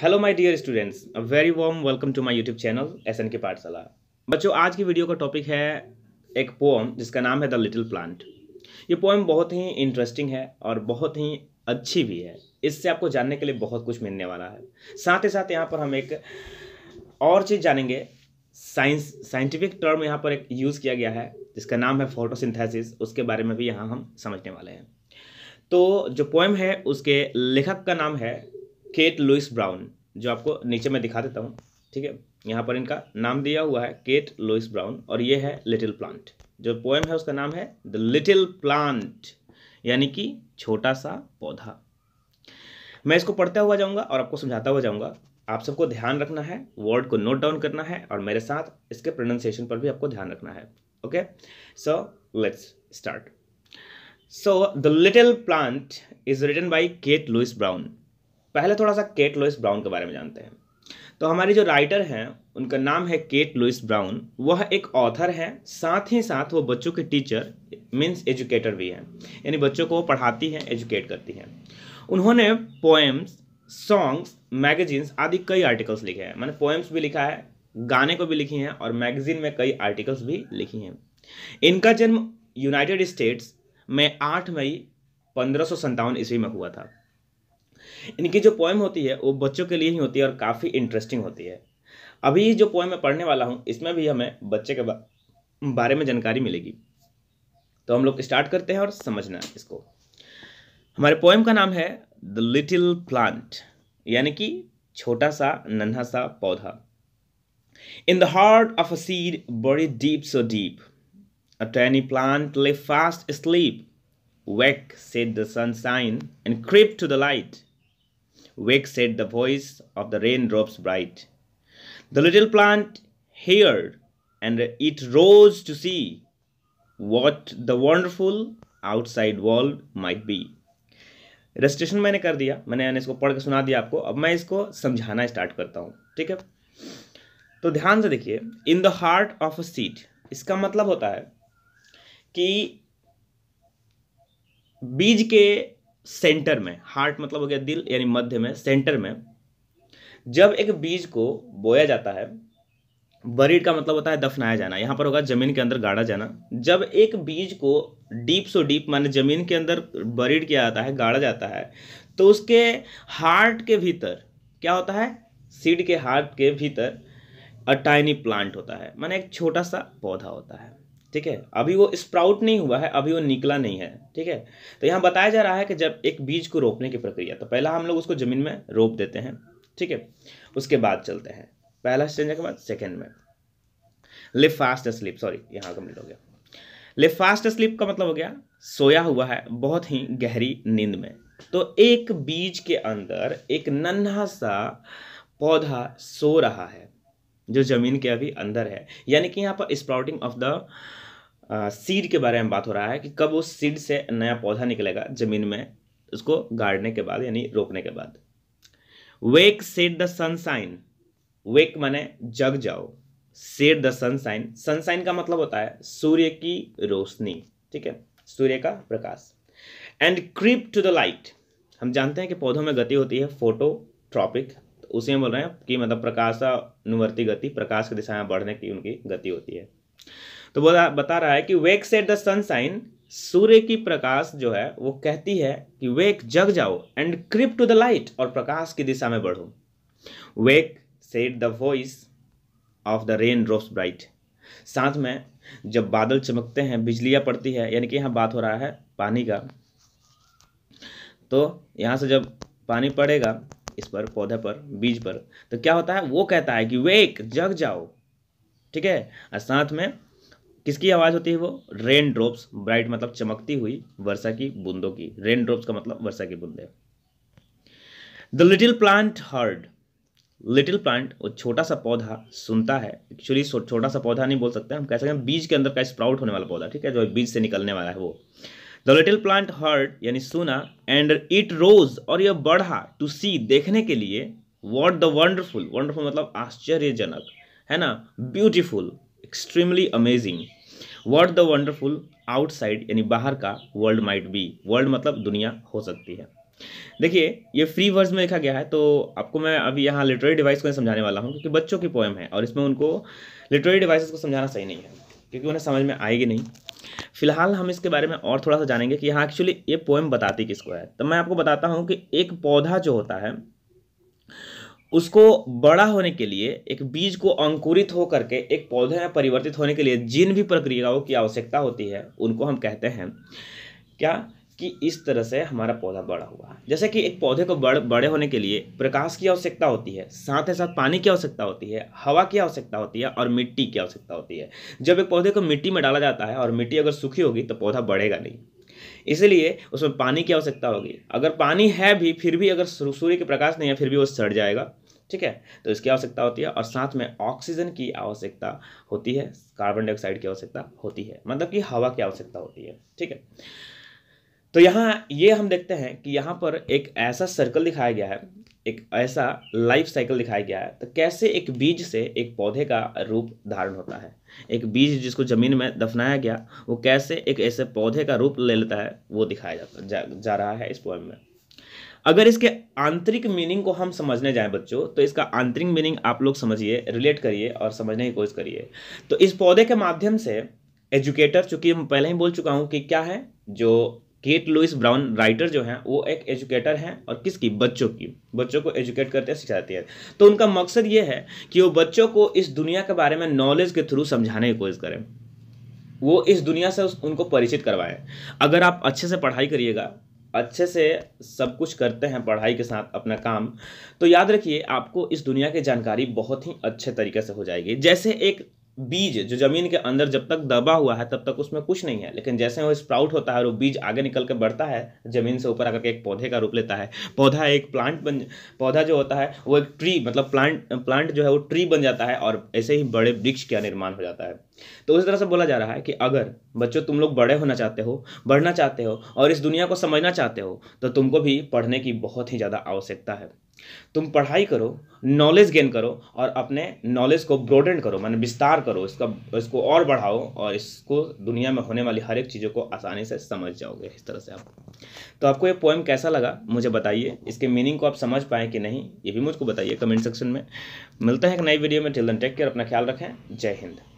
Hello my dear students a very warm welcome to my YouTube channel S N K Pathshala बच्चों आज की video का topic है एक पोम जिसका नाम है द लिटिल प्लांट ये पोएम बहुत ही इंटरेस्टिंग है और बहुत ही अच्छी भी है इससे आपको जानने के लिए बहुत कुछ मिलने वाला है साथ ही साथ यहाँ पर हम एक और चीज़ जानेंगे साइंस साइंटिफिक टर्म यहाँ पर एक यूज़ किया गया है जिसका नाम है फोटोसिंथेसिस उसके बारे में भी यहाँ हम समझने वाले हैं तो जो पोएम है उसके लेखक का नाम है केट लुइस ब्राउन जो आपको नीचे मैं दिखा देता हूँ ठीक है यहाँ पर इनका नाम दिया हुआ है केट लुइस ब्राउन और ये है लिटिल प्लांट जो पोएम है उसका नाम है द लिटिल प्लांट यानी कि छोटा सा पौधा मैं इसको पढ़ता हुआ जाऊँगा और आपको समझाता हुआ जाऊँगा आप सबको ध्यान रखना है वर्ड को नोट डाउन करना है और मेरे साथ इसके प्रोनाउंसिएशन पर भी आपको ध्यान रखना है okay so let's start so the little plant is written by Kate Louise Brown पहले थोड़ा सा केट लुइस ब्राउन के बारे में जानते हैं तो हमारी जो राइटर हैं उनका नाम है केट लुइस ब्राउन वह एक ऑथर हैं साथ ही साथ वो बच्चों के टीचर मीन्स एजुकेटर भी हैं यानी बच्चों को वो पढ़ाती हैं एजुकेट करती हैं उन्होंने पोएम्स सॉन्ग्स मैगजीन्स आदि कई आर्टिकल्स लिखे हैं मैंने पोएम्स भी लिखा है गाने को भी लिखी हैं और मैगजीन में कई आर्टिकल्स भी लिखी हैं इनका जन्म यूनाइटेड स्टेट्स में आठ मई पंद्रह ईस्वी में हुआ था इनकी जो पोएम होती है वो बच्चों के लिए ही होती है और काफ़ी इंटरेस्टिंग होती है अभी जो पोएम मैं पढ़ने वाला हूँ इसमें भी हमें बच्चे के बारे में जानकारी मिलेगी तो हम लोग स्टार्ट करते हैं और समझना है इसको हमारे पोएम का नाम है द लिटिल प्लांट यानी कि छोटा सा नन्हा सा पौधा in the heart of a seed बड़ी deep so deep a tiny plant lay fast sleep wake Wake, the sunshine and creep to the light Wake said the voice of the raindrops bright. The little plant heard, and it rose to see what the wonderful outside world might be. Registration मैंने कर दिया मैंने यानी इसको पढ़ के सुना दिया आपको अब मैं इसको समझाना स्टार्ट करता हूँ ठीक है तो ध्यान से देखिए in the heart of a seed इसका मतलब होता है कि बीज के सेंटर में हार्ट मतलब हो गया दिल यानी मध्य में सेंटर में जब एक बीज को बोया जाता है बरीड का मतलब होता है दफनाया जाना यहाँ पर होगा जमीन के अंदर गाड़ा जाना जब एक बीज को डीप सो डीप माने जमीन के अंदर बरीड किया जाता है गाड़ा जाता है तो उसके हार्ट के भीतर क्या होता है सीड के हार्ट के भीतर अ टाइनी प्लांट होता है माने एक छोटा सा पौधा होता है ठीक है अभी वो स्प्राउट नहीं हुआ है अभी वो निकला नहीं है ठीक है तो यहाँ बताया जा रहा है कि जब एक बीज को रोपने की प्रक्रिया तो पहला हम लोग उसको ज़मीन में रोप देते हैं ठीक है उसके बाद चलते हैं पहला स्टेंजा के बाद सेकेंड में लिव फास्ट स्लिप सॉरी यहाँ कम्प्लीट हो गया लिव फास्ट स्लिप का मतलब हो गया सोया हुआ है बहुत ही गहरी नींद में तो एक बीज के अंदर एक नन्हा सा पौधा सो रहा है जो ज़मीन के अभी अंदर है यानी कि यहाँ पर स्प्राउटिंग ऑफ द सीड के बारे में बात हो रहा है कि कब उस सीड से नया पौधा निकलेगा ज़मीन में उसको गाड़ने के बाद यानी रोकने के बाद wake set the sunshine wake माने जग जाओ सेट द सनसाइन सनसाइन का मतलब होता है सूर्य की रोशनी ठीक है सूर्य का प्रकाश and creep to the light हम जानते हैं कि पौधों में गति होती है फोटो ट्रॉपिक तो उसी में बोल रहे हैं कि मतलब प्रकाश अनुवर्ती गति प्रकाश की दिशा में बढ़ने की उनकी गति होती है तो वो बता रहा है कि वेक सेट द सनसाइन सूर्य की प्रकाश जो है वो कहती है कि वेक जग जाओ and creep to the light और प्रकाश की दिशा में बढ़ो wake set the voice of the rain drops bright साथ में जब बादल चमकते हैं बिजलियां पड़ती है यानी कि यहाँ बात हो रहा है पानी का तो यहां से जब पानी पड़ेगा इस पर पौधे पर बीज पर तो क्या होता है वो कहता है कि वेक जग जाओ ठीक है और साथ में किसकी आवाज़ होती है वो रेन ड्रॉप्स ब्राइट मतलब चमकती हुई वर्षा की बूंदों की रेन ड्रॉप्स का मतलब वर्षा की बूंदे the little plant heard little plant वो छोटा सा पौधा सुनता है एक्चुअली छोटा सा पौधा नहीं बोल सकते हम कह सकते हैं बीज के अंदर का स्प्राउट होने वाला पौधा ठीक है जो बीज से निकलने वाला है वो द लिटिल प्लांट हर्ड यानी सुना एंड इट रोज और यह बढ़ा टू सी देखने के लिए वॉट द वंडरफुल वंडरफुल मतलब आश्चर्यजनक है ना beautiful extremely amazing what the wonderful outside यानी बाहर का वर्ल्ड माइट बी वर्ल्ड मतलब दुनिया हो सकती है देखिए ये फ्री वर्ड्स में लिखा गया है तो आपको मैं अभी यहाँ लिटरेरी डिवाइस को समझाने वाला हूँ क्योंकि बच्चों की पोएम है और इसमें उनको लिटरेरी डिवाइसेस को समझाना सही नहीं है क्योंकि उन्हें समझ में आएगी नहीं फिलहाल हम इसके बारे में और थोड़ा सा जानेंगे कि यहाँ एक्चुअली ये पोएम बताती किसको है तो मैं आपको बताता हूँ कि एक पौधा जो होता है उसको बड़ा होने के लिए एक बीज को अंकुरित हो करके एक पौधे में परिवर्तित होने के लिए जिन भी प्रक्रियाओं की आवश्यकता होती है उनको हम कहते हैं क्या कि इस तरह से हमारा पौधा बड़ा हुआ है जैसे कि एक पौधे को बड़ बड़े होने के लिए प्रकाश की आवश्यकता होती है साथ ही साथ पानी की आवश्यकता होती है हवा की आवश्यकता होती है और मिट्टी की आवश्यकता होती है जब एक पौधे को मिट्टी में डाला जाता है और मिट्टी अगर सूखी होगी तो पौधा बढ़ेगा नहीं इसलिए उसमें पानी की आवश्यकता होगी अगर पानी है भी फिर भी अगर सूर्य के प्रकाश नहीं है फिर भी वो सड़ जाएगा ठीक है तो इसकी आवश्यकता होती है और साथ में ऑक्सीजन की आवश्यकता होती है कार्बन डाइऑक्साइड की आवश्यकता होती है मतलब कि हवा की आवश्यकता होती है ठीक है तो यहाँ ये हम देखते हैं कि यहाँ पर एक ऐसा सर्कल दिखाया गया है एक ऐसा लाइफ साइकिल दिखाया गया है तो कैसे एक बीज से एक पौधे का रूप धारण होता है एक बीज जिसको ज़मीन में दफनाया गया वो कैसे एक ऐसे पौधे का रूप ले लेता है वो दिखाया जाता जा, जा रहा है इस पोएम में अगर इसके आंतरिक मीनिंग को हम समझने जाएं बच्चों तो इसका आंतरिक मीनिंग आप लोग समझिए रिलेट करिए और समझने की कोशिश करिए तो इस पौधे के माध्यम से एजुकेटर चूंकि मैं पहले ही बोल चुका हूँ कि क्या है जो केट लुइस ब्राउन राइटर जो है वो एक एजुकेटर हैं और किसकी बच्चों की बच्चों को एजुकेट करते हैं सिखाते हैं तो उनका मकसद ये है कि वो बच्चों को इस दुनिया के बारे में नॉलेज के थ्रू समझाने की कोशिश करें वो इस दुनिया से उनको परिचित करवाएं अगर आप अच्छे से पढ़ाई करिएगा अच्छे से सब कुछ करते हैं पढ़ाई के साथ अपना काम तो याद रखिए आपको इस दुनिया की जानकारी बहुत ही अच्छे तरीके से हो जाएगी जैसे एक बीज जो जमीन के अंदर जब तक दबा हुआ है तब तक उसमें कुछ नहीं है लेकिन जैसे वो स्प्राउट होता है और वो बीज आगे निकल के बढ़ता है जमीन से ऊपर आकर के एक पौधे का रूप लेता है पौधा एक प्लांट बन पौधा जो होता है वो एक ट्री मतलब प्लांट प्लांट जो है वो ट्री बन जाता है और ऐसे ही बड़े वृक्ष का निर्माण हो जाता है तो उसी तरह से बोला जा रहा है कि अगर बच्चों तुम लोग बड़े होना चाहते हो बढ़ना चाहते हो और इस दुनिया को समझना चाहते हो तो तुमको भी पढ़ने की बहुत ही ज़्यादा आवश्यकता है तुम पढ़ाई करो नॉलेज गेन करो और अपने नॉलेज को ब्रॉडेंड करो माने विस्तार करो इसका इसको और बढ़ाओ और इसको दुनिया में होने वाली हर एक चीज़ों को आसानी से समझ जाओगे इस तरह से आप तो आपको ये पोएम कैसा लगा मुझे बताइए इसके मीनिंग को आप समझ पाए कि नहीं ये भी मुझको बताइए कमेंट सेक्शन में मिलते हैं एक नई वीडियो में टिल दिन टेक केयर अपना ख्याल रखें जय हिंद